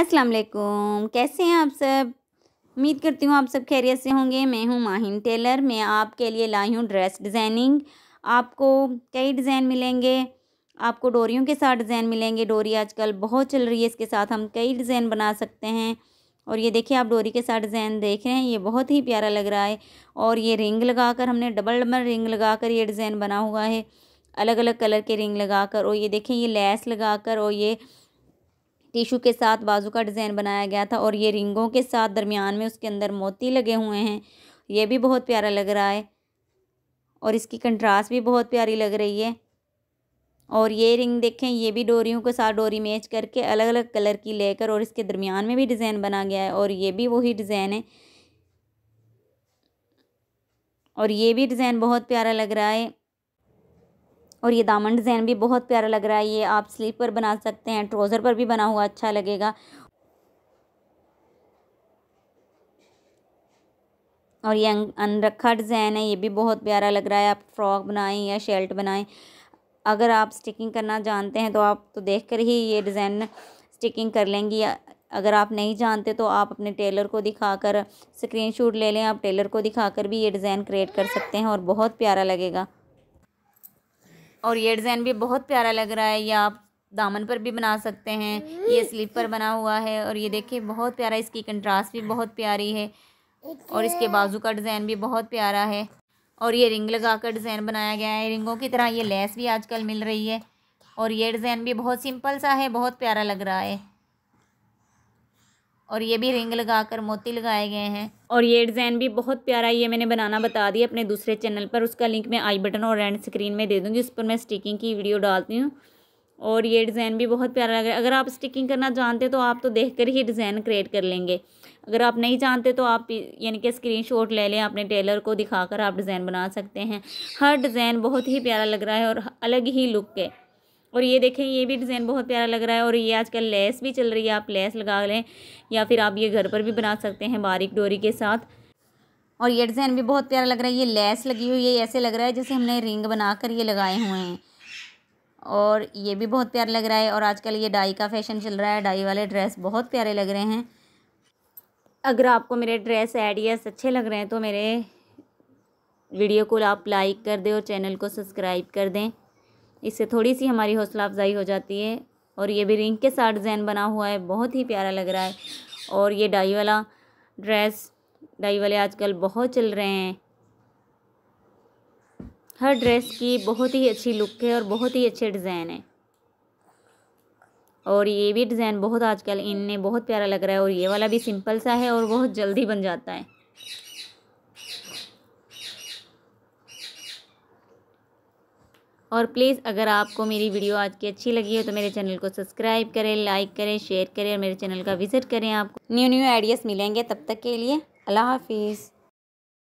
अस्सलाम वालेकुम कैसे हैं आप सब उम्मीद करती हूँ आप सब खैरियत से होंगे मैं हूँ माहिन टेलर मैं आपके लिए लाई हूँ ड्रेस डिज़ाइनिंग आपको कई डिज़ाइन मिलेंगे आपको डोरियों के साथ डिज़ाइन मिलेंगे डोरी आजकल बहुत चल रही है इसके साथ हम कई डिज़ाइन बना सकते हैं और ये देखिए आप डोरी के साथ डिज़ाइन देख रहे हैं ये बहुत ही प्यारा लग रहा है और ये रिंग लगाकर हमने डबल डबल रिंग लगाकर ये डिज़ाइन बना हुआ है अलग अलग कलर के रिंग लगाकर और ये देखें ये लैस लगाकर और ये टिशू के साथ बाजू का डिज़ाइन बनाया गया था और ये रिंगों के साथ दरमियान में उसके अंदर मोती लगे हुए हैं ये भी बहुत प्यारा लग रहा है और इसकी कंट्रास्ट भी बहुत प्यारी लग रही है और ये रिंग देखें ये भी डोरियों के साथ डोरी मैच करके अलग अलग कलर की लेकर और इसके दरमियान में भी डिज़ाइन बना गया है और ये भी वही डिज़ाइन है और ये भी डिज़ाइन बहुत प्यारा लग रहा है और ये दामन डिज़ाइन भी बहुत प्यारा लग रहा है ये आप स्लीप पर बना सकते हैं ट्रोज़र पर भी बना हुआ अच्छा लगेगा और ये अनरखा डिज़ाइन है ये भी बहुत प्यारा लग रहा है आप फ्रॉक बनाएं या शर्ट बनाएं अगर आप स्टिकिंग करना जानते हैं तो आप तो देख कर ही ये डिज़ाइन स्टिकिंग कर लेंगी अगर आप नहीं जानते तो आप अपने टेलर को दिखाकर स्क्रीनशॉट ले लें आप टेलर को दिखाकर भी ये डिज़ाइन क्रिएट कर सकते हैं और बहुत प्यारा लगेगा और ये डिज़ाइन भी बहुत प्यारा लग रहा है ये आप दामन पर भी बना सकते हैं ये स्लीप पर बना हुआ है और ये देखिए बहुत प्यारा इसकी कंट्रास्ट भी बहुत प्यारी है और इसके बाजू का डिज़ाइन भी बहुत प्यारा है और ये रिंग लगा कर डिज़ाइन बनाया गया है रिंगों की तरह ये लेस भी आजकल मिल रही है और ये डिज़ाइन भी बहुत सिंपल सा है बहुत प्यारा लग रहा है और ये भी रिंग लगा कर मोती लगाए गए हैं और ये डिज़ाइन भी बहुत प्यारा है ये मैंने बनाना बता दिया अपने दूसरे चैनल पर उसका लिंक मैं आई बटन और एंड स्क्रीन में दे दूँगी उस पर मैं स्टिकिंग की वीडियो डालती हूँ और ये डिज़ाइन भी बहुत प्यारा लग रहा है अगर आप स्टिकिंग करना जानते तो आप तो देख कर ही डिज़ाइन क्रिएट कर लेंगे अगर आप नहीं जानते तो आप यानी कि शॉट ले लें अपने टेलर को दिखाकर आप डिज़ाइन बना सकते हैं हर डिज़ाइन बहुत ही प्यारा लग रहा है और अलग ही लुक है और ये देखें ये भी डिज़ाइन बहुत प्यारा लग रहा है और ये आजकल लेस भी चल रही है आप लेस लगा लें या फिर आप ये घर पर भी बना सकते हैं बारीक डोरी के साथ और ये डिज़ाइन भी बहुत प्यारा लग रहा है ये लेस लगी हुई है ऐसे लग रहा है जैसे हमने रिंग बना कर ये लगाए हुए हैं और ये भी बहुत प्यारा लग रहा है और आजकल ये डाई का फैशन चल रहा है डाई वाले ड्रेस बहुत प्यारे लग रहे हैं अगर आपको मेरे ड्रेस आइडियाज़ अच्छे लग रहे हैं तो मेरे वीडियो को आप लाइक कर दें और चैनल को सब्सक्राइब कर दें इससे थोड़ी सी हमारी हौसला अफजाई हो जाती है और ये भी रिंग के साथ डिज़ाइन बना हुआ है बहुत ही प्यारा लग रहा है और ये डाई वाला ड्रेस डाई वाले आजकल बहुत चल रहे हैं हर ड्रेस की बहुत ही अच्छी लुक है और बहुत ही अच्छे डिज़ाइन है और ये भी डिज़ाइन बहुत आजकल इनने बहुत प्यारा लग रहा है और ये वाला भी सिंपल सा है और बहुत जल्दी बन जाता है और प्लीज़ अगर आपको मेरी वीडियो आज की अच्छी लगी है तो मेरे चैनल को सब्सक्राइब करें लाइक करें शेयर करें और मेरे चैनल का विज़िट करें आपको न्यू न्यू आइडियाज़ मिलेंगे तब तक के लिए अल्लाह हाफिज़